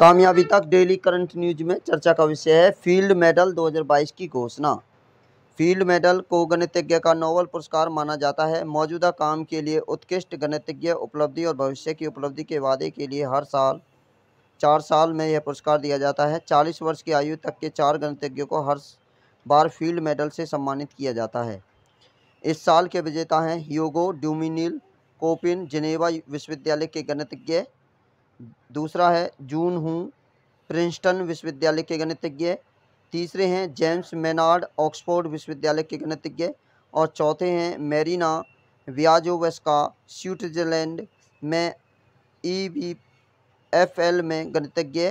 कामयाबी तक daily current news में चर्चा का विषय है फील्ड मेडल 2022 की घोषणा फील्ड मेडल को गणितज्ञ का नोबल पुरस्कार माना जाता है मौजूदा काम के लिए उत्कृष्ट गणितज्ञ उपलब्धि और भविष्य की उपलब्धि के वादे के लिए हर साल चार साल में यह पुरस्कार दिया जाता है चालीस वर्ष की आयु तक के चार गणितज्ञों को हर बार फील्ड मेडल से सम्मानित किया जाता है इस साल के विजेता हैं योगो ड्यूमिनिल कोपिन जिनेवा विश्वविद्यालय के गणितज्ञ दूसरा है जून हूँ प्रिंसटन विश्वविद्यालय के गणितज्ञ तीसरे हैं जेम्स मेनार्ड ऑक्सफोर्ड विश्वविद्यालय के गणितज्ञ और चौथे हैं मेरीना व्याजोवेस्का स्विट्जरलैंड में ई वी एफ एल में गणितज्ञ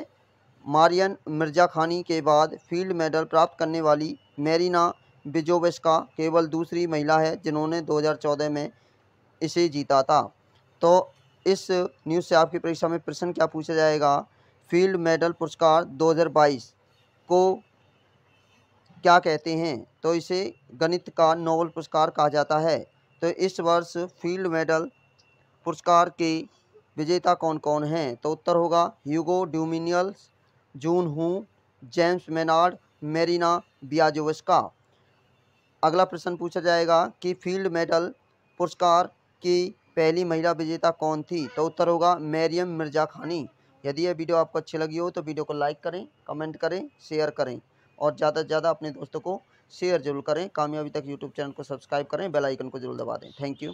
मारियन मिर्जा खानी के बाद फील्ड मेडल प्राप्त करने वाली मेरीना बिजोवेस्का केवल दूसरी महिला है जिन्होंने 2014 में इसे जीता था तो इस न्यूज़ से आपकी परीक्षा में प्रश्न क्या पूछा जाएगा फील्ड मेडल पुरस्कार 2022 को क्या कहते हैं तो इसे गणित का नोबल पुरस्कार कहा जाता है तो इस वर्ष फील्ड मेडल पुरस्कार के विजेता कौन कौन हैं तो उत्तर होगा Hugo Duminil June Huh James Maynard Maryna Viazovska अगला प्रश्न पूछा जाएगा कि फील्ड मेडल पुरस्कार की पहली महिला विजेता कौन थी तो उत्तर होगा मैरियम मिर्जा खानी यदि यह वीडियो आपको अच्छी लगी हो तो वीडियो को लाइक करें कमेंट करें शेयर करें और ज़्यादा से ज़्यादा अपने दोस्तों को शेयर जरूर करें कामयाबी तक यूट्यूब चैनल को सब्सक्राइब करें बेल आइकन को जरूर दबा दें थैंक यू